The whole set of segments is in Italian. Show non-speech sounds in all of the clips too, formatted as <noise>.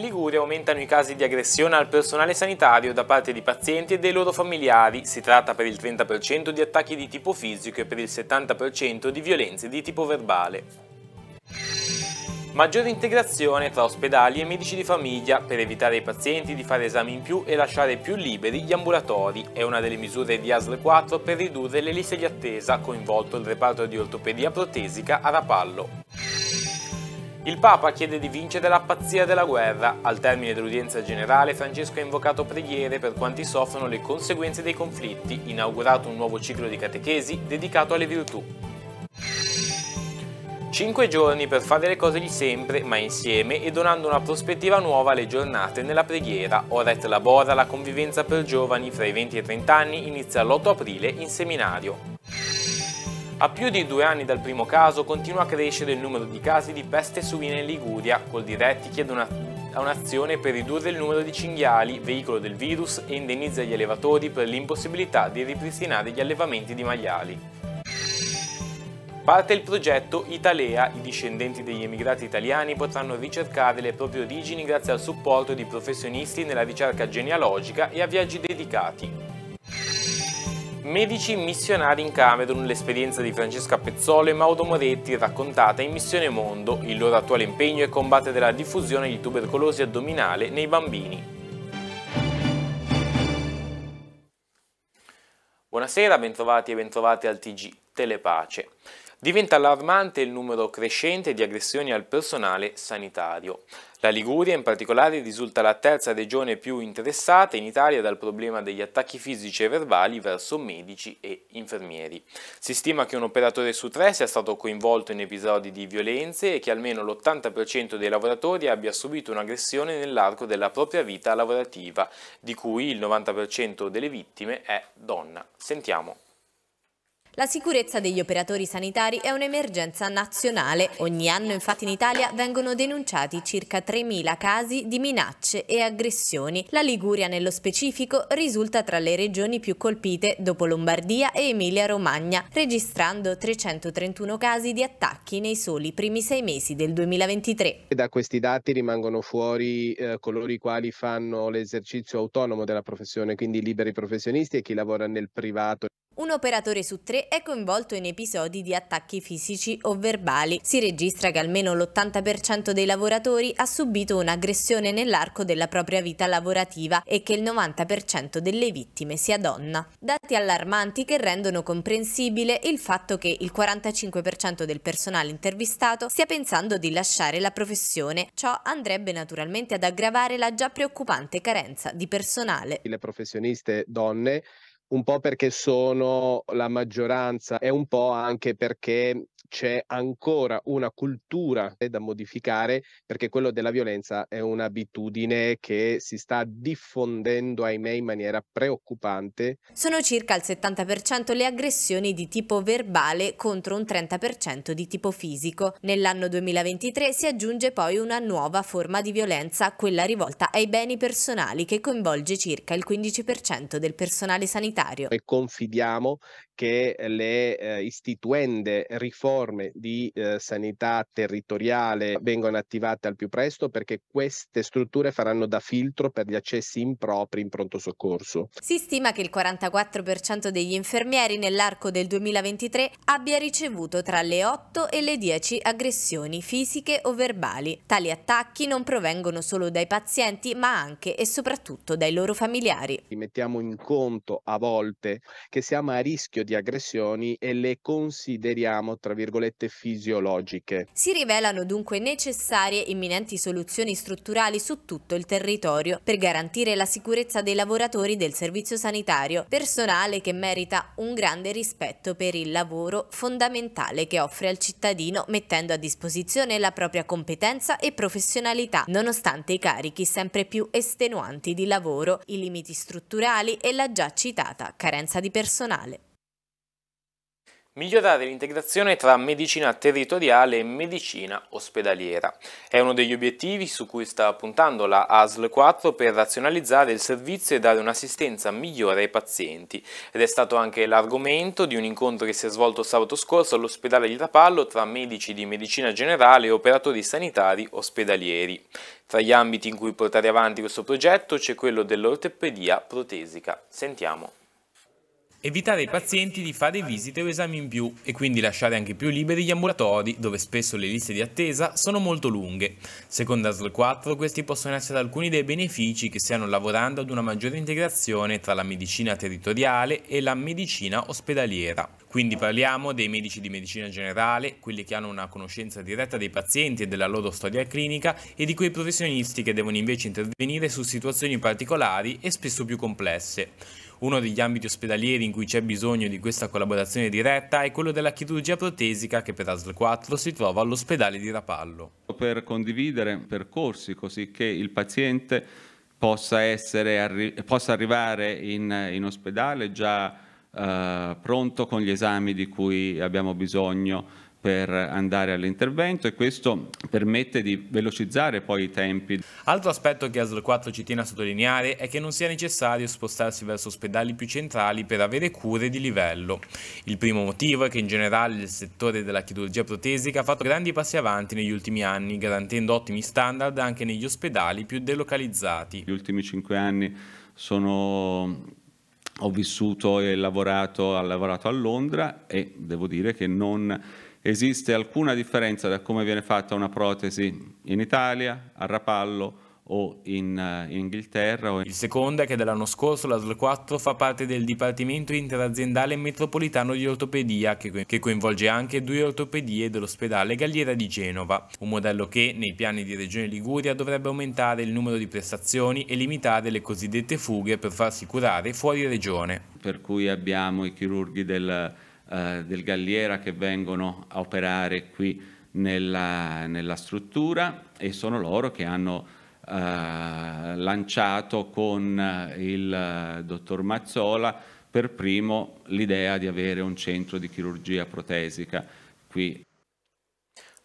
in Liguria aumentano i casi di aggressione al personale sanitario da parte di pazienti e dei loro familiari. Si tratta per il 30% di attacchi di tipo fisico e per il 70% di violenze di tipo verbale. Maggiore integrazione tra ospedali e medici di famiglia per evitare ai pazienti di fare esami in più e lasciare più liberi gli ambulatori è una delle misure di ASL 4 per ridurre le liste di attesa coinvolto il reparto di ortopedia protesica a Rapallo. Il Papa chiede di vincere la pazzia della guerra. Al termine dell'udienza generale, Francesco ha invocato preghiere per quanti soffrono le conseguenze dei conflitti, inaugurato un nuovo ciclo di catechesi dedicato alle virtù. Cinque giorni per fare le cose di sempre, ma insieme e donando una prospettiva nuova alle giornate nella preghiera. Ora et labora la convivenza per giovani fra i 20 e i 30 anni inizia l'8 aprile in seminario. A più di due anni dal primo caso continua a crescere il numero di casi di peste suina in Liguria, col diretti chiede una, un'azione per ridurre il numero di cinghiali, veicolo del virus e indennizza gli allevatori per l'impossibilità di ripristinare gli allevamenti di maiali. Parte il progetto Italea, i discendenti degli emigrati italiani potranno ricercare le proprie origini grazie al supporto di professionisti nella ricerca genealogica e a viaggi dedicati. Medici missionari in Camerun, l'esperienza di Francesca Pezzolo e Mauro Moretti raccontata in Missione Mondo, il loro attuale impegno è combattere la diffusione di tubercolosi addominale nei bambini. Buonasera, bentrovati e bentrovati al TG Telepace. Diventa allarmante il numero crescente di aggressioni al personale sanitario. La Liguria in particolare risulta la terza regione più interessata in Italia dal problema degli attacchi fisici e verbali verso medici e infermieri. Si stima che un operatore su tre sia stato coinvolto in episodi di violenze e che almeno l'80% dei lavoratori abbia subito un'aggressione nell'arco della propria vita lavorativa, di cui il 90% delle vittime è donna. Sentiamo. La sicurezza degli operatori sanitari è un'emergenza nazionale. Ogni anno infatti in Italia vengono denunciati circa 3.000 casi di minacce e aggressioni. La Liguria nello specifico risulta tra le regioni più colpite dopo Lombardia e Emilia-Romagna, registrando 331 casi di attacchi nei soli primi sei mesi del 2023. Da questi dati rimangono fuori eh, coloro i quali fanno l'esercizio autonomo della professione, quindi liberi professionisti e chi lavora nel privato un operatore su tre è coinvolto in episodi di attacchi fisici o verbali. Si registra che almeno l'80% dei lavoratori ha subito un'aggressione nell'arco della propria vita lavorativa e che il 90% delle vittime sia donna. Dati allarmanti che rendono comprensibile il fatto che il 45% del personale intervistato stia pensando di lasciare la professione. Ciò andrebbe naturalmente ad aggravare la già preoccupante carenza di personale. Le professioniste donne un po' perché sono la maggioranza e un po' anche perché c'è ancora una cultura da modificare perché quello della violenza è un'abitudine che si sta diffondendo, ahimè, in maniera preoccupante. Sono circa il 70% le aggressioni di tipo verbale contro un 30% di tipo fisico. Nell'anno 2023 si aggiunge poi una nuova forma di violenza, quella rivolta ai beni personali che coinvolge circa il 15% del personale sanitario. E confidiamo che le eh, istituende riforme di eh, sanità territoriale vengano attivate al più presto perché queste strutture faranno da filtro per gli accessi impropri in pronto soccorso. Si stima che il 44% degli infermieri nell'arco del 2023 abbia ricevuto tra le 8 e le 10 aggressioni fisiche o verbali. Tali attacchi non provengono solo dai pazienti ma anche e soprattutto dai loro familiari. Mettiamo in conto a volte che siamo a rischio di di aggressioni e le consideriamo, tra virgolette, fisiologiche. Si rivelano dunque necessarie imminenti soluzioni strutturali su tutto il territorio per garantire la sicurezza dei lavoratori del servizio sanitario, personale che merita un grande rispetto per il lavoro fondamentale che offre al cittadino mettendo a disposizione la propria competenza e professionalità, nonostante i carichi sempre più estenuanti di lavoro, i limiti strutturali e la già citata carenza di personale. Migliorare l'integrazione tra medicina territoriale e medicina ospedaliera. È uno degli obiettivi su cui sta puntando la ASL 4 per razionalizzare il servizio e dare un'assistenza migliore ai pazienti ed è stato anche l'argomento di un incontro che si è svolto sabato scorso all'ospedale di Rapallo tra medici di medicina generale e operatori sanitari ospedalieri. Tra gli ambiti in cui portare avanti questo progetto c'è quello dell'ortopedia protesica. Sentiamo. Evitare ai pazienti di fare visite o esami in più e quindi lasciare anche più liberi gli ambulatori, dove spesso le liste di attesa sono molto lunghe. Secondo ASL 4 questi possono essere alcuni dei benefici che stiano lavorando ad una maggiore integrazione tra la medicina territoriale e la medicina ospedaliera. Quindi parliamo dei medici di medicina generale, quelli che hanno una conoscenza diretta dei pazienti e della loro storia clinica e di quei professionisti che devono invece intervenire su situazioni particolari e spesso più complesse. Uno degli ambiti ospedalieri in cui c'è bisogno di questa collaborazione diretta è quello della chirurgia protesica che per ASL 4 si trova all'ospedale di Rapallo. Per condividere percorsi così che il paziente possa, essere, arri possa arrivare in, in ospedale già eh, pronto con gli esami di cui abbiamo bisogno per andare all'intervento e questo permette di velocizzare poi i tempi. Altro aspetto che ASL 4 ci tiene a sottolineare è che non sia necessario spostarsi verso ospedali più centrali per avere cure di livello. Il primo motivo è che in generale il settore della chirurgia protesica ha fatto grandi passi avanti negli ultimi anni, garantendo ottimi standard anche negli ospedali più delocalizzati. Gli ultimi cinque anni sono ho vissuto e lavorato, ho lavorato a Londra e devo dire che non esiste alcuna differenza da come viene fatta una protesi in Italia, a Rapallo o in, uh, in Inghilterra. O in... Il secondo è che dall'anno scorso l'ASL 4 fa parte del Dipartimento Interaziendale Metropolitano di Ortopedia che, che coinvolge anche due ortopedie dell'ospedale Galliera di Genova, un modello che nei piani di Regione Liguria dovrebbe aumentare il numero di prestazioni e limitare le cosiddette fughe per farsi curare fuori regione. Per cui abbiamo i chirurghi del eh, del Galliera che vengono a operare qui nella, nella struttura e sono loro che hanno eh, lanciato con eh, il eh, dottor Mazzola per primo l'idea di avere un centro di chirurgia protesica qui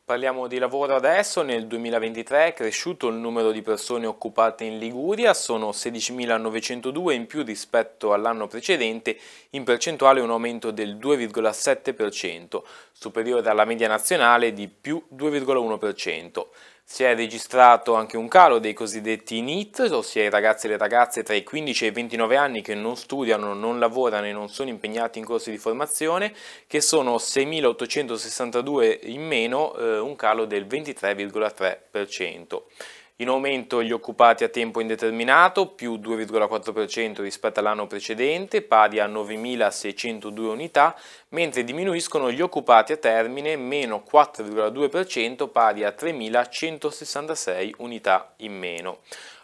Parliamo di lavoro adesso, nel 2023 è cresciuto il numero di persone occupate in Liguria, sono 16.902 in più rispetto all'anno precedente, in percentuale un aumento del 2,7%, superiore alla media nazionale di più 2,1%. Si è registrato anche un calo dei cosiddetti NEET, ossia i ragazzi e le ragazze tra i 15 e i 29 anni che non studiano, non lavorano e non sono impegnati in corsi di formazione, che sono 6.862 in meno, eh, un calo del 23,3%. In aumento gli occupati a tempo indeterminato, più 2,4% rispetto all'anno precedente, pari a 9.602 unità, mentre diminuiscono gli occupati a termine, meno 4,2%, pari a 3.166 unità in meno.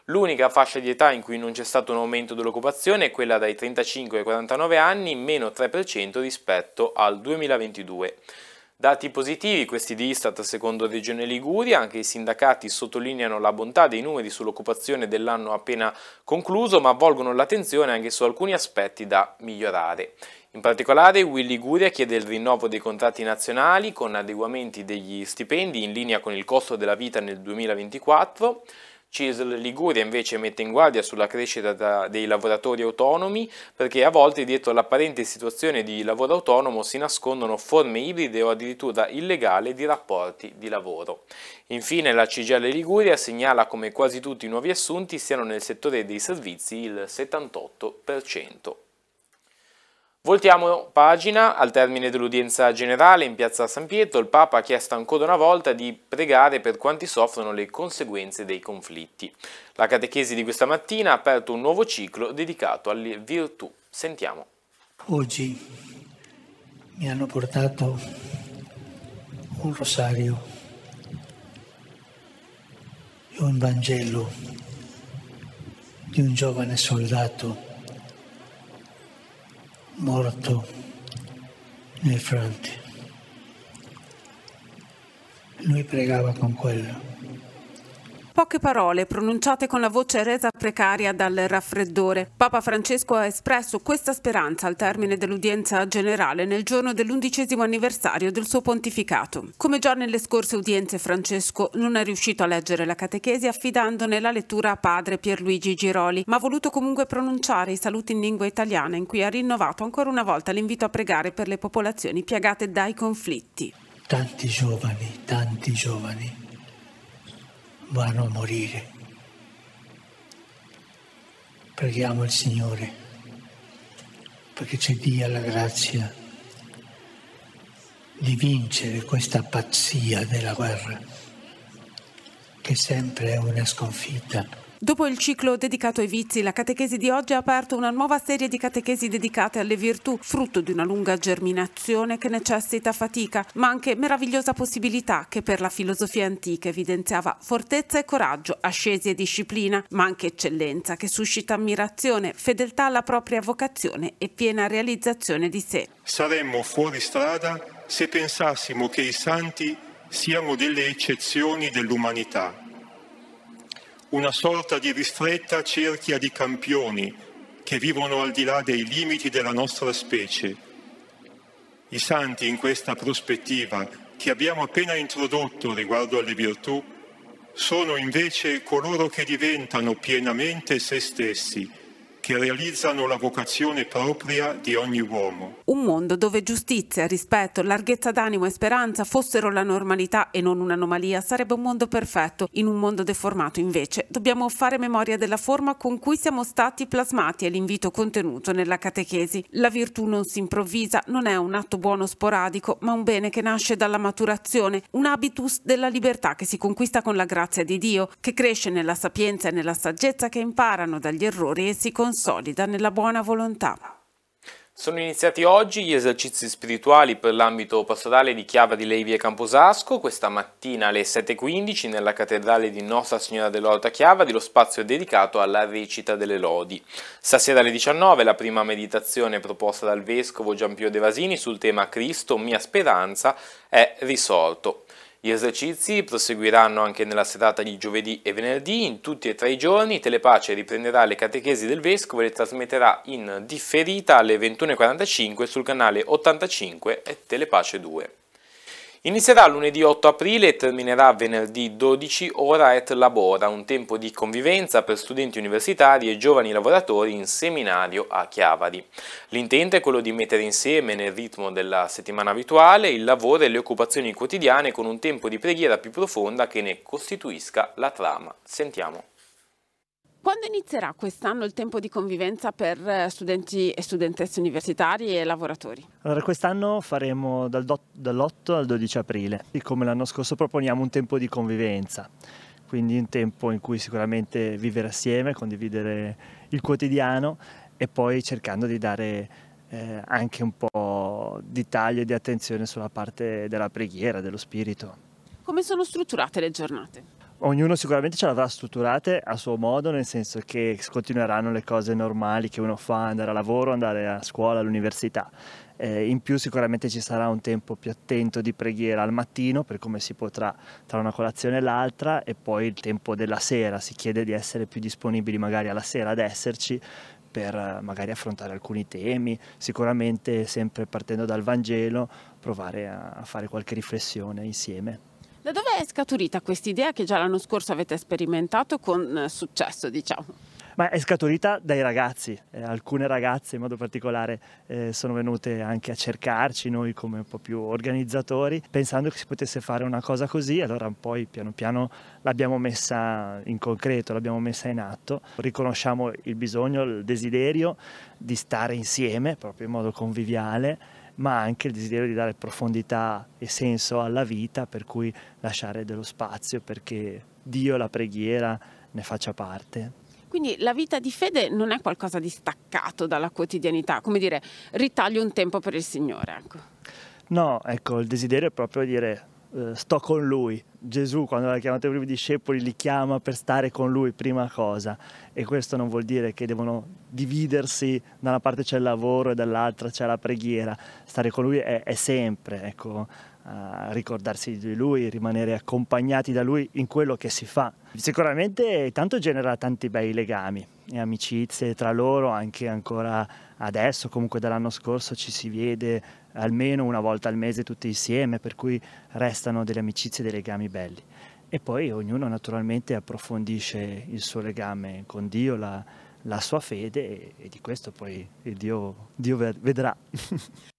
L'unica fascia di età in cui non c'è stato un aumento dell'occupazione è quella dai 35 ai 49 anni, meno 3% rispetto al 2022. Dati positivi, questi di Istat secondo Regione Liguria, anche i sindacati sottolineano la bontà dei numeri sull'occupazione dell'anno appena concluso, ma avvolgono l'attenzione anche su alcuni aspetti da migliorare. In particolare Will Liguria chiede il rinnovo dei contratti nazionali con adeguamenti degli stipendi in linea con il costo della vita nel 2024, CISL Liguria invece mette in guardia sulla crescita dei lavoratori autonomi perché a volte dietro l'apparente situazione di lavoro autonomo si nascondono forme ibride o addirittura illegale di rapporti di lavoro. Infine la CGL Liguria segnala come quasi tutti i nuovi assunti siano nel settore dei servizi il 78%. Voltiamo pagina, al termine dell'udienza generale in piazza San Pietro il Papa ha chiesto ancora una volta di pregare per quanti soffrono le conseguenze dei conflitti. La catechesi di questa mattina ha aperto un nuovo ciclo dedicato alle virtù. Sentiamo. Oggi mi hanno portato un rosario e un Vangelo di un giovane soldato morto nei fronti. Lui pregava con quello. Poche parole pronunciate con la voce resa precaria dal raffreddore. Papa Francesco ha espresso questa speranza al termine dell'udienza generale nel giorno dell'undicesimo anniversario del suo pontificato. Come già nelle scorse udienze Francesco non è riuscito a leggere la catechesi affidandone la lettura a padre Pierluigi Giroli, ma ha voluto comunque pronunciare i saluti in lingua italiana in cui ha rinnovato ancora una volta l'invito a pregare per le popolazioni piegate dai conflitti. Tanti giovani, tanti giovani vanno a morire. Preghiamo il Signore perché ci dia la grazia di vincere questa pazzia della guerra, che sempre è una sconfitta. Dopo il ciclo dedicato ai vizi, la catechesi di oggi ha aperto una nuova serie di catechesi dedicate alle virtù, frutto di una lunga germinazione che necessita fatica, ma anche meravigliosa possibilità che per la filosofia antica evidenziava fortezza e coraggio, ascesi e disciplina, ma anche eccellenza che suscita ammirazione, fedeltà alla propria vocazione e piena realizzazione di sé. Saremmo fuori strada se pensassimo che i santi siano delle eccezioni dell'umanità una sorta di ristretta cerchia di campioni che vivono al di là dei limiti della nostra specie. I santi in questa prospettiva che abbiamo appena introdotto riguardo alle virtù sono invece coloro che diventano pienamente se stessi che realizzano la vocazione propria di ogni uomo. Un mondo dove giustizia, rispetto, larghezza d'animo e speranza fossero la normalità e non un'anomalia sarebbe un mondo perfetto. In un mondo deformato invece dobbiamo fare memoria della forma con cui siamo stati plasmati e l'invito contenuto nella catechesi. La virtù non si improvvisa, non è un atto buono sporadico, ma un bene che nasce dalla maturazione, un habitus della libertà che si conquista con la grazia di Dio, che cresce nella sapienza e nella saggezza che imparano dagli errori e si conserva consolida nella buona volontà. Sono iniziati oggi gli esercizi spirituali per l'ambito pastorale di Chiava di Levi e Camposasco, questa mattina alle 7.15 nella cattedrale di Nostra Signora dell'Orta Chiava, dello spazio dedicato alla recita delle lodi. Stasera alle 19 la prima meditazione proposta dal Vescovo Giampio De Vasini sul tema Cristo, mia speranza, è risorto. Gli esercizi proseguiranno anche nella serata di giovedì e venerdì, in tutti e tre i giorni Telepace riprenderà le catechesi del Vescovo e le trasmetterà in differita alle 21.45 sul canale 85 e Telepace 2. Inizierà lunedì 8 aprile e terminerà venerdì 12 ora et labora, un tempo di convivenza per studenti universitari e giovani lavoratori in seminario a Chiavari. L'intento è quello di mettere insieme nel ritmo della settimana abituale il lavoro e le occupazioni quotidiane con un tempo di preghiera più profonda che ne costituisca la trama. Sentiamo. Quando inizierà quest'anno il tempo di convivenza per eh, studenti e studentesse universitari e lavoratori? Allora, quest'anno faremo dall'8 al 12 aprile e come l'anno scorso proponiamo un tempo di convivenza, quindi un tempo in cui sicuramente vivere assieme, condividere il quotidiano e poi cercando di dare eh, anche un po' di taglio e di attenzione sulla parte della preghiera, dello spirito. Come sono strutturate le giornate? ognuno sicuramente ce l'avrà strutturate a suo modo, nel senso che continueranno le cose normali che uno fa, andare a lavoro, andare a scuola, all'università. Eh, in più sicuramente ci sarà un tempo più attento di preghiera al mattino per come si potrà tra una colazione e l'altra e poi il tempo della sera, si chiede di essere più disponibili magari alla sera ad esserci per magari affrontare alcuni temi, sicuramente sempre partendo dal Vangelo provare a fare qualche riflessione insieme. Da dove è scaturita questa idea che già l'anno scorso avete sperimentato con eh, successo, diciamo? Ma è scaturita dai ragazzi, eh, alcune ragazze in modo particolare eh, sono venute anche a cercarci noi come un po' più organizzatori, pensando che si potesse fare una cosa così, allora poi piano piano l'abbiamo messa in concreto, l'abbiamo messa in atto, riconosciamo il bisogno, il desiderio di stare insieme proprio in modo conviviale ma anche il desiderio di dare profondità e senso alla vita, per cui lasciare dello spazio perché Dio, la preghiera, ne faccia parte. Quindi la vita di fede non è qualcosa di staccato dalla quotidianità, come dire, ritaglio un tempo per il Signore. Ecco. No, ecco, il desiderio è proprio dire eh, sto con lui. Gesù, quando ha chiamato i primi discepoli, li chiama per stare con lui, prima cosa. E questo non vuol dire che devono dividersi, da una parte c'è il lavoro e dall'altra c'è la preghiera. Stare con lui è, è sempre, ecco, eh, ricordarsi di lui, rimanere accompagnati da lui in quello che si fa. Sicuramente tanto genera tanti bei legami e amicizie tra loro, anche ancora adesso, comunque dall'anno scorso ci si vede almeno una volta al mese tutti insieme, per cui restano delle amicizie, dei legami belli. E poi ognuno naturalmente approfondisce il suo legame con Dio, la, la sua fede e, e, di questo poi Dio, Dio vedrà. <laughs>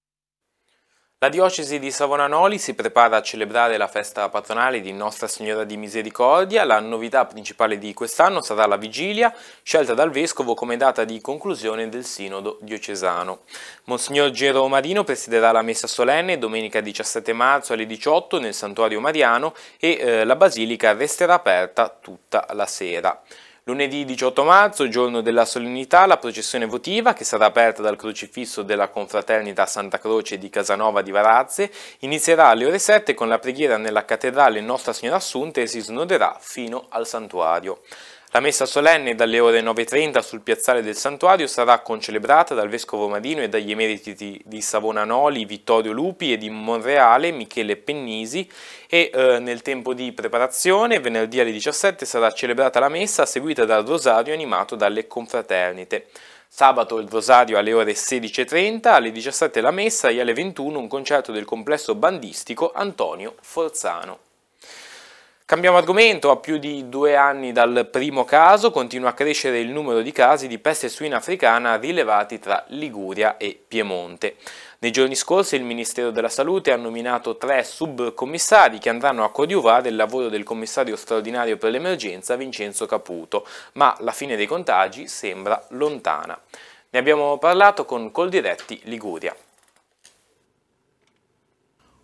La diocesi di Savona Noli si prepara a celebrare la festa patronale di Nostra Signora di Misericordia. La novità principale di quest'anno sarà la vigilia, scelta dal Vescovo come data di conclusione del Sinodo diocesano. Monsignor Gero Marino presiderà la messa solenne domenica 17 marzo alle 18 nel Santuario Mariano e eh, la Basilica resterà aperta tutta la sera. Lunedì 18 marzo, giorno della solennità, la processione votiva che sarà aperta dal crocifisso della confraternita Santa Croce di Casanova di Varazze inizierà alle ore 7 con la preghiera nella cattedrale Nostra Signora Assunta e si snoderà fino al santuario. La messa solenne dalle ore 9.30 sul piazzale del santuario sarà concelebrata dal vescovo Marino e dagli emeriti di Savona Noli, Vittorio Lupi e di Monreale, Michele Pennisi e eh, nel tempo di preparazione venerdì alle 17 sarà celebrata la messa seguita dal rosario animato dalle confraternite. Sabato il rosario alle ore 16.30, alle 17 la messa e alle 21 un concerto del complesso bandistico Antonio Forzano. Cambiamo argomento, a più di due anni dal primo caso continua a crescere il numero di casi di peste suina africana rilevati tra Liguria e Piemonte. Nei giorni scorsi il Ministero della Salute ha nominato tre subcommissari che andranno a coadiuvare il lavoro del commissario straordinario per l'emergenza Vincenzo Caputo, ma la fine dei contagi sembra lontana. Ne abbiamo parlato con Coldiretti Liguria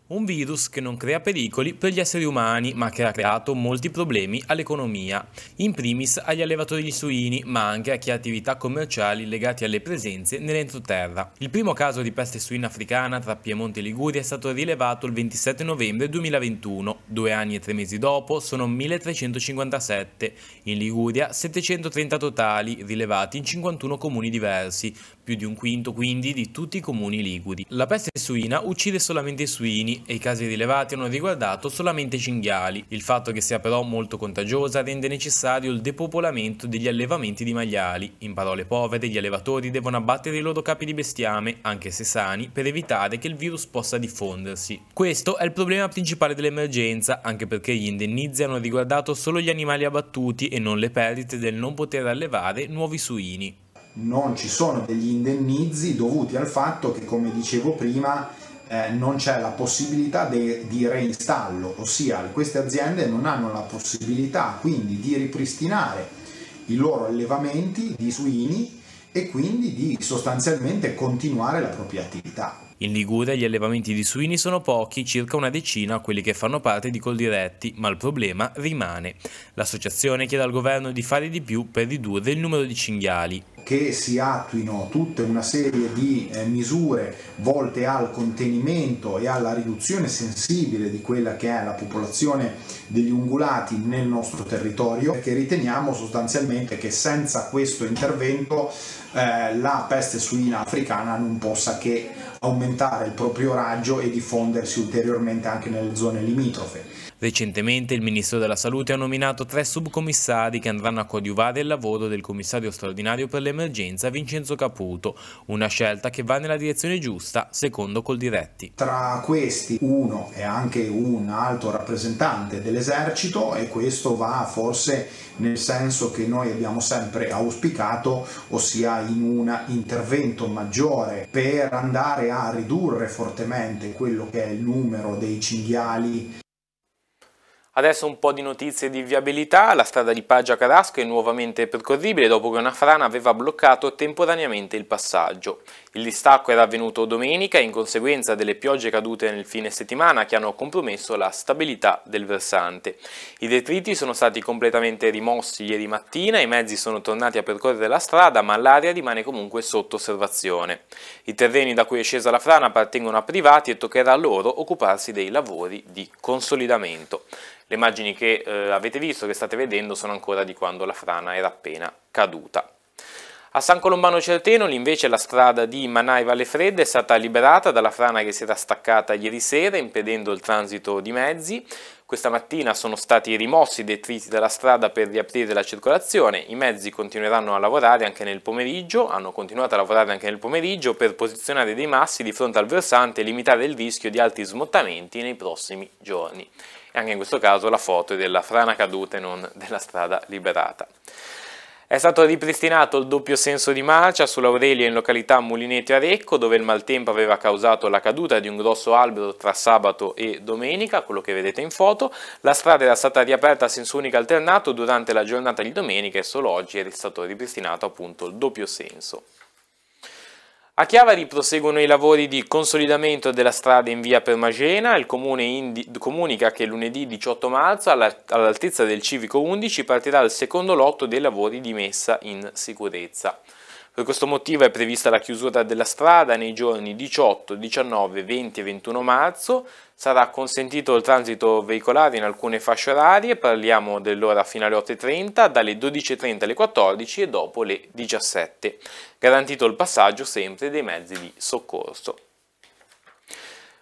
un virus che non crea pericoli per gli esseri umani, ma che ha creato molti problemi all'economia, in primis agli allevatori di suini, ma anche a chi ha attività commerciali legate alle presenze nell'entroterra. Il primo caso di peste suina africana tra Piemonte e Liguria è stato rilevato il 27 novembre 2021. Due anni e tre mesi dopo sono 1357, in Liguria 730 totali, rilevati in 51 comuni diversi, più di un quinto quindi di tutti i comuni liguri. La peste suina uccide solamente i suini e i casi rilevati hanno riguardato solamente i cinghiali. Il fatto che sia però molto contagiosa rende necessario il depopolamento degli allevamenti di maiali. In parole povere, gli allevatori devono abbattere i loro capi di bestiame, anche se sani, per evitare che il virus possa diffondersi. Questo è il problema principale dell'emergenza, anche perché gli indennizi hanno riguardato solo gli animali abbattuti e non le perdite del non poter allevare nuovi suini non ci sono degli indennizi dovuti al fatto che, come dicevo prima, eh, non c'è la possibilità de, di reinstallo, ossia queste aziende non hanno la possibilità quindi di ripristinare i loro allevamenti di suini e quindi di sostanzialmente continuare la propria attività. In Liguria gli allevamenti di suini sono pochi, circa una decina quelli che fanno parte di Coldiretti, ma il problema rimane. L'associazione chiede al governo di fare di più per ridurre il numero di cinghiali che si attuino tutta una serie di eh, misure volte al contenimento e alla riduzione sensibile di quella che è la popolazione degli ungulati nel nostro territorio, perché riteniamo sostanzialmente che senza questo intervento eh, la peste suina africana non possa che aumentare il proprio raggio e diffondersi ulteriormente anche nelle zone limitrofe Recentemente il Ministro della Salute ha nominato tre subcommissari che andranno a coadiuvare il lavoro del commissario straordinario per l'emergenza Vincenzo Caputo, una scelta che va nella direzione giusta, secondo Coldiretti. Tra questi uno è anche un alto rappresentante dell'esercito e questo va forse nel senso che noi abbiamo sempre auspicato, ossia in un intervento maggiore per andare a ridurre fortemente quello che è il numero dei cinghiali Adesso un po' di notizie di viabilità, la strada di Paggia Carasco è nuovamente percorribile dopo che una frana aveva bloccato temporaneamente il passaggio. Il distacco era avvenuto domenica in conseguenza delle piogge cadute nel fine settimana che hanno compromesso la stabilità del versante. I detriti sono stati completamente rimossi ieri mattina, i mezzi sono tornati a percorrere la strada ma l'area rimane comunque sotto osservazione. I terreni da cui è scesa la frana appartengono a privati e toccherà a loro occuparsi dei lavori di consolidamento. Le immagini che eh, avete visto, che state vedendo, sono ancora di quando la frana era appena caduta. A San Colombano Certenoli invece la strada di Manai Valle Fredda è stata liberata dalla frana che si era staccata ieri sera impedendo il transito di mezzi. Questa mattina sono stati rimossi i detriti dalla strada per riaprire la circolazione, i mezzi continueranno a lavorare anche nel pomeriggio, hanno continuato a lavorare anche nel pomeriggio per posizionare dei massi di fronte al versante e limitare il rischio di alti smottamenti nei prossimi giorni e anche in questo caso la foto è della frana caduta e non della strada liberata. È stato ripristinato il doppio senso di marcia sull'Aurelia in località Mulinetti Arecco, dove il maltempo aveva causato la caduta di un grosso albero tra sabato e domenica, quello che vedete in foto. La strada era stata riaperta a senso unico alternato durante la giornata di domenica e solo oggi è stato ripristinato appunto il doppio senso. A Chiavari proseguono i lavori di consolidamento della strada in via Permagena, il comune comunica che lunedì 18 marzo all'altezza del Civico 11 partirà il secondo lotto dei lavori di messa in sicurezza. Per questo motivo è prevista la chiusura della strada nei giorni 18, 19, 20 e 21 marzo, sarà consentito il transito veicolare in alcune fasce orarie, parliamo dell'ora fino alle 8.30, dalle 12.30 alle 14 e dopo le 17. Garantito il passaggio sempre dei mezzi di soccorso.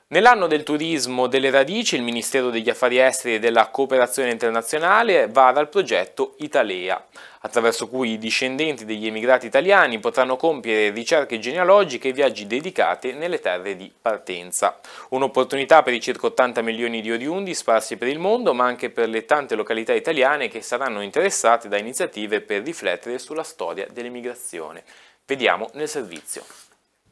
Nell'anno del turismo delle radici il Ministero degli Affari Esteri e della Cooperazione Internazionale vara il progetto Italea, attraverso cui i discendenti degli emigrati italiani potranno compiere ricerche genealogiche e viaggi dedicati nelle terre di partenza. Un'opportunità per i circa 80 milioni di oriundi sparsi per il mondo, ma anche per le tante località italiane che saranno interessate da iniziative per riflettere sulla storia dell'emigrazione. Vediamo nel servizio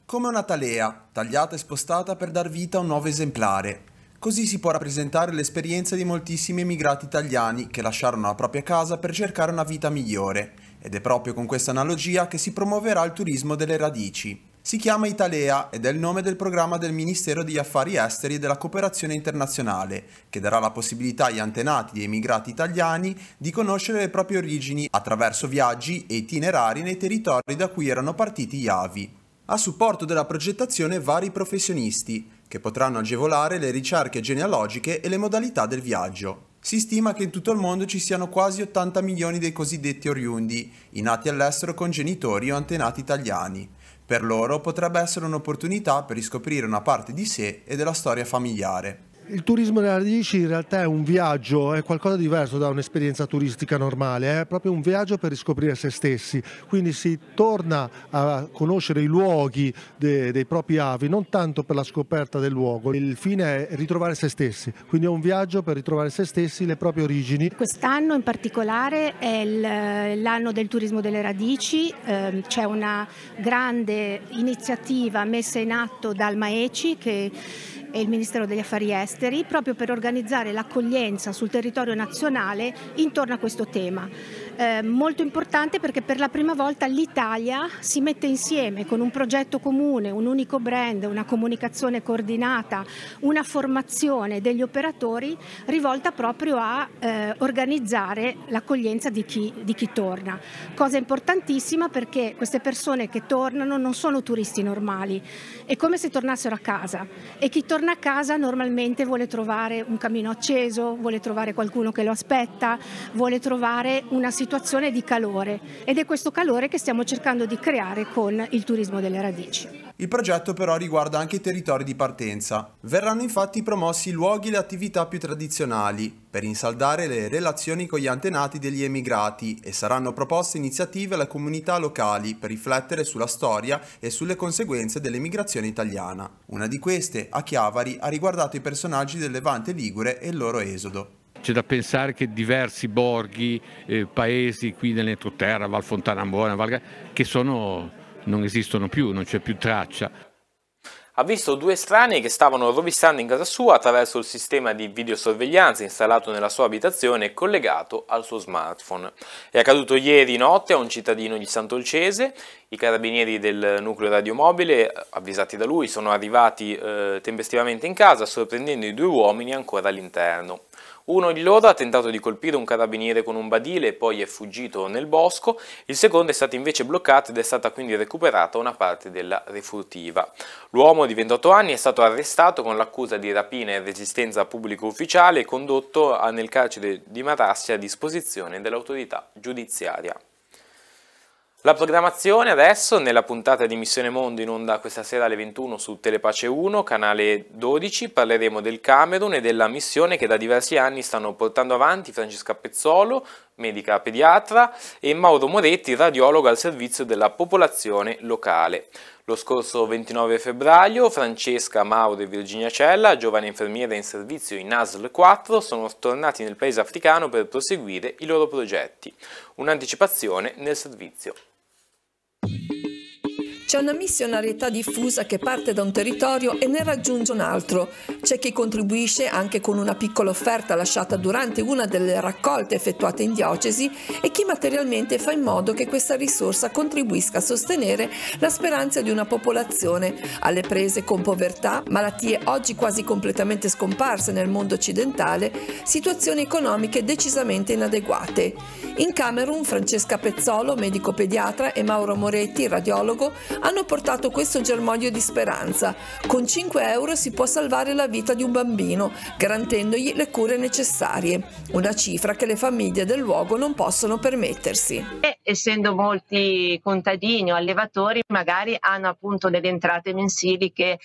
come una talea, tagliata e spostata per dar vita a un nuovo esemplare. Così si può rappresentare l'esperienza di moltissimi emigrati italiani che lasciarono la propria casa per cercare una vita migliore, ed è proprio con questa analogia che si promuoverà il turismo delle radici. Si chiama Italea ed è il nome del programma del Ministero degli Affari Esteri e della Cooperazione Internazionale, che darà la possibilità agli antenati di emigrati italiani di conoscere le proprie origini attraverso viaggi e itinerari nei territori da cui erano partiti gli avi. A supporto della progettazione vari professionisti, che potranno agevolare le ricerche genealogiche e le modalità del viaggio. Si stima che in tutto il mondo ci siano quasi 80 milioni dei cosiddetti oriundi, i nati all'estero con genitori o antenati italiani. Per loro potrebbe essere un'opportunità per riscoprire una parte di sé e della storia familiare. Il turismo nelle radici in realtà è un viaggio, è qualcosa di diverso da un'esperienza turistica normale, è proprio un viaggio per riscoprire se stessi, quindi si torna a conoscere i luoghi dei, dei propri avi, non tanto per la scoperta del luogo, il fine è ritrovare se stessi, quindi è un viaggio per ritrovare se stessi, le proprie origini. Quest'anno in particolare è l'anno del turismo delle radici, ehm, c'è una grande iniziativa messa in atto dal Maeci che e il Ministero degli Affari Esteri proprio per organizzare l'accoglienza sul territorio nazionale intorno a questo tema. Eh, molto importante perché per la prima volta l'Italia si mette insieme con un progetto comune, un unico brand, una comunicazione coordinata, una formazione degli operatori rivolta proprio a eh, organizzare l'accoglienza di di chi torna. Cosa importantissima perché queste persone che tornano non sono turisti normali, è come se tornassero a casa e chi torna a casa normalmente vuole trovare un cammino acceso, vuole trovare qualcuno che lo aspetta, vuole trovare una situazione situazione di calore ed è questo calore che stiamo cercando di creare con il turismo delle radici. Il progetto però riguarda anche i territori di partenza. Verranno infatti promossi luoghi e le attività più tradizionali per insaldare le relazioni con gli antenati degli emigrati e saranno proposte iniziative alle comunità locali per riflettere sulla storia e sulle conseguenze dell'emigrazione italiana. Una di queste, a Chiavari, ha riguardato i personaggi del Levante Ligure e il loro esodo. C'è da pensare che diversi borghi, eh, paesi qui nell'entroterra, Val Fontanambona, Val... che sono, non esistono più, non c'è più traccia. Ha visto due estranei che stavano rovistando in casa sua attraverso il sistema di videosorveglianza installato nella sua abitazione e collegato al suo smartphone. È accaduto ieri notte a un cittadino di Sant'Olcese. I carabinieri del nucleo radiomobile, avvisati da lui, sono arrivati eh, tempestivamente in casa, sorprendendo i due uomini ancora all'interno. Uno di loro ha tentato di colpire un carabiniere con un badile e poi è fuggito nel bosco, il secondo è stato invece bloccato ed è stata quindi recuperata una parte della refurtiva. L'uomo di 28 anni è stato arrestato con l'accusa di rapina e resistenza a pubblico ufficiale e condotto nel carcere di Marassi a disposizione dell'autorità giudiziaria. La programmazione adesso nella puntata di Missione Mondo in onda questa sera alle 21 su Telepace 1, canale 12, parleremo del Camerun e della missione che da diversi anni stanno portando avanti Francesca Pezzolo, medica pediatra, e Mauro Moretti, radiologo al servizio della popolazione locale. Lo scorso 29 febbraio Francesca, Mauro e Virginia Cella, giovane infermiera in servizio in ASL 4, sono tornati nel paese africano per proseguire i loro progetti. Un'anticipazione nel servizio. Thank you. C'è una missionarietà diffusa che parte da un territorio e ne raggiunge un altro. C'è chi contribuisce anche con una piccola offerta lasciata durante una delle raccolte effettuate in diocesi e chi materialmente fa in modo che questa risorsa contribuisca a sostenere la speranza di una popolazione alle prese con povertà, malattie oggi quasi completamente scomparse nel mondo occidentale, situazioni economiche decisamente inadeguate. In Camerun Francesca Pezzolo, medico pediatra, e Mauro Moretti, radiologo, hanno portato questo germoglio di speranza. Con 5 euro si può salvare la vita di un bambino, garantendogli le cure necessarie, una cifra che le famiglie del luogo non possono permettersi. E, essendo molti contadini o allevatori, magari hanno appunto delle entrate mensili che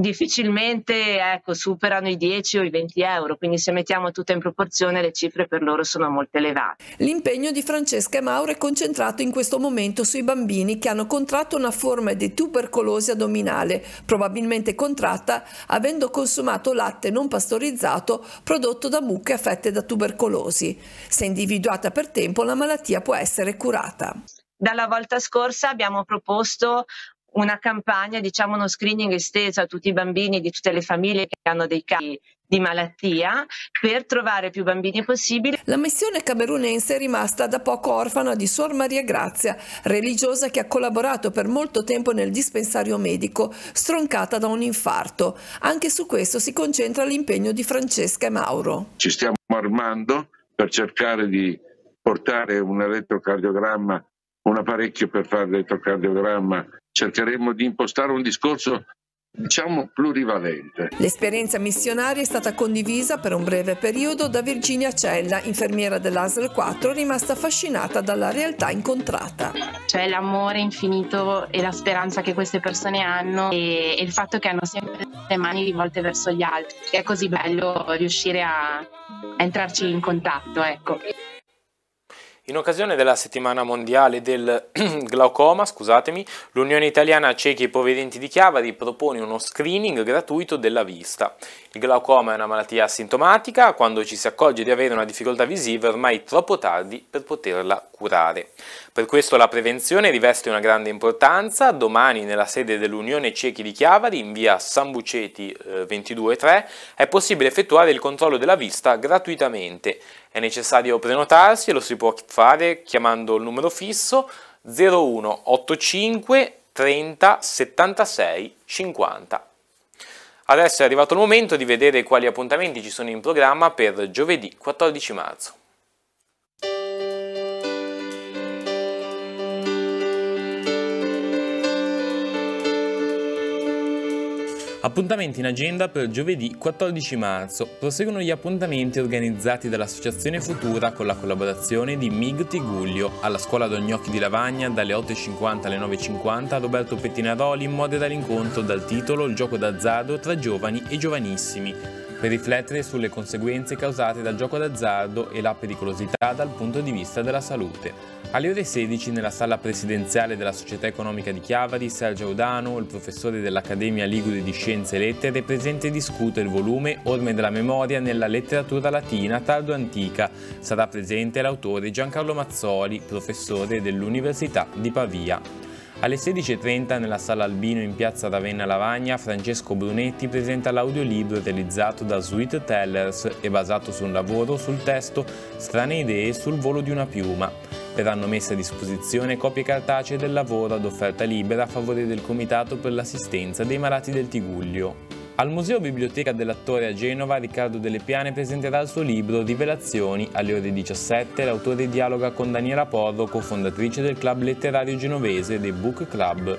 difficilmente ecco, superano i 10 o i 20 euro, quindi se mettiamo tutto in proporzione le cifre per loro sono molto elevate. L'impegno di Francesca e Mauro è concentrato in questo momento sui bambini che hanno contratto una forma di tubercolosi addominale, probabilmente contratta avendo consumato latte non pastorizzato prodotto da mucche affette da tubercolosi. Se individuata per tempo la malattia può essere curata. Dalla volta scorsa abbiamo proposto una campagna, diciamo uno screening esteso a tutti i bambini di tutte le famiglie che hanno dei casi di malattia per trovare più bambini possibile. La missione camerunense è rimasta da poco orfana di Suor Maria Grazia, religiosa che ha collaborato per molto tempo nel dispensario medico, stroncata da un infarto. Anche su questo si concentra l'impegno di Francesca e Mauro. Ci stiamo armando per cercare di portare un elettrocardiogramma, un apparecchio per fare l'elettrocardiogramma cercheremo di impostare un discorso diciamo plurivalente. L'esperienza missionaria è stata condivisa per un breve periodo da Virginia Cella, infermiera dell'ASL 4, rimasta affascinata dalla realtà incontrata. C'è l'amore infinito e la speranza che queste persone hanno e, il fatto che hanno sempre le mani rivolte verso gli altri. È così bello riuscire a, a entrarci in contatto, ecco. In occasione della settimana mondiale del <clears throat> glaucoma, scusatemi, l'Unione Italiana Ciechi e Povedenti di Chiavari propone uno screening gratuito della vista. Il glaucoma è una malattia asintomatica, quando ci si accorge di avere una difficoltà visiva è ormai troppo tardi per poterla curare. Per questo la prevenzione riveste una grande importanza, domani nella sede dell'Unione Ciechi di Chiavari, in via San Buceti eh, 22.3, è possibile effettuare il controllo della vista gratuitamente. È necessario prenotarsi e lo si può fare chiamando il numero fisso 0185 30 76 50. Adesso è arrivato il momento di vedere quali appuntamenti ci sono in programma per giovedì 14 marzo. Appuntamenti in agenda per giovedì 14 marzo. Proseguono gli appuntamenti organizzati dall'Associazione Futura con la collaborazione di MIG Tiguglio alla Scuola Dognocchi di Lavagna dalle 8.50 alle 9.50 Roberto Pettinaroli modera dall'incontro dal titolo Il gioco d'azzardo tra giovani e giovanissimi per riflettere sulle conseguenze causate dal gioco d'azzardo e la pericolosità dal punto di vista della salute. Alle ore 16 nella sala presidenziale della Società Economica di Chiavari, Sergio Audano, il professore dell'Accademia Ligure di Scienze e Lettere, presenta e discute il volume Orme della memoria nella letteratura latina tardo-antica. Sarà presente l'autore Giancarlo Mazzoli, professore dell'Università di Pavia. Alle 16.30 nella sala Albino in piazza Ravenna Lavagna, Francesco Brunetti presenta l'audiolibro realizzato da Sweet Tellers e basato su un lavoro sul testo Strane idee sul volo di una piuma. Verranno messe a disposizione copie cartacee del lavoro ad offerta libera a favore del Comitato per l'assistenza dei malati del Tiguglio. Al Museo Biblioteca dell'Attore a Genova, Riccardo Delle Piane presenterà il suo libro Rivelazioni. Alle ore 17 l'autore dialoga con Daniela Porro, cofondatrice del club letterario genovese The Book Club.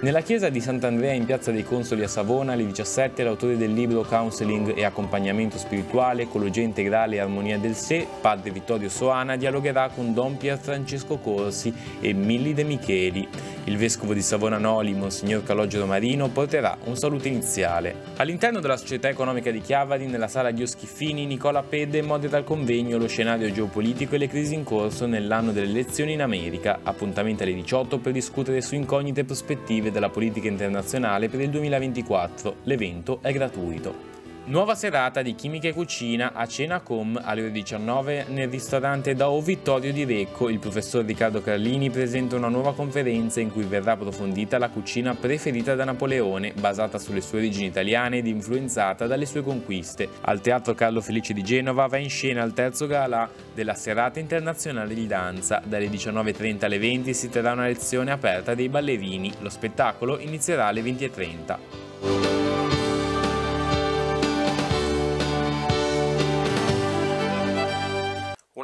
Nella chiesa di Sant'Andrea in piazza dei Consoli a Savona, alle 17, l'autore del libro Counseling e accompagnamento spirituale, ecologia integrale e armonia del sé, padre Vittorio Soana, dialogherà con Don Pier Francesco Corsi e Milli De Micheli. Il vescovo di Savona Noli, Monsignor Calogero Marino, porterà un saluto iniziale. All'interno della Società Economica di Chiavari, nella sala Dio Schiffini, Nicola Pede modera il convegno lo scenario geopolitico e le crisi in corso nell'anno delle elezioni in America, appuntamento alle 18 per discutere su incognite prospettive della politica internazionale per il 2024. L'evento è gratuito. Nuova serata di chimica e cucina a cena com alle ore 19 nel ristorante Dao Vittorio di Recco. Il professor Riccardo Carlini presenta una nuova conferenza in cui verrà approfondita la cucina preferita da Napoleone, basata sulle sue origini italiane ed influenzata dalle sue conquiste. Al Teatro Carlo Felice di Genova va in scena il terzo gala della serata internazionale di danza. Dalle 19.30 alle 20 si terrà una lezione aperta dei ballerini. Lo spettacolo inizierà alle 20.30.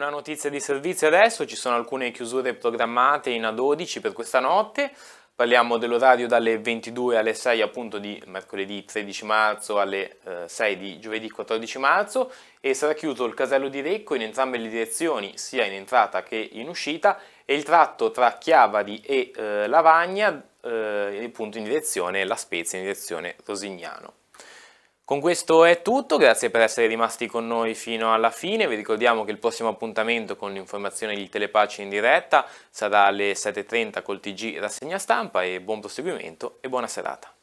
una notizia di servizio adesso, ci sono alcune chiusure programmate in A12 per questa notte, parliamo dell'orario dalle 22 alle 6 appunto di mercoledì 13 marzo alle 6 eh, di giovedì 14 marzo e sarà chiuso il casello di Recco in entrambe le direzioni, sia in entrata che in uscita e il tratto tra Chiavari e eh, Lavagna eh, appunto in direzione La Spezia, in direzione Rosignano. Con questo è tutto, grazie per essere rimasti con noi fino alla fine, vi ricordiamo che il prossimo appuntamento con l'informazione di Telepace in diretta sarà alle 7.30 col TG Rassegna Stampa e buon proseguimento e buona serata.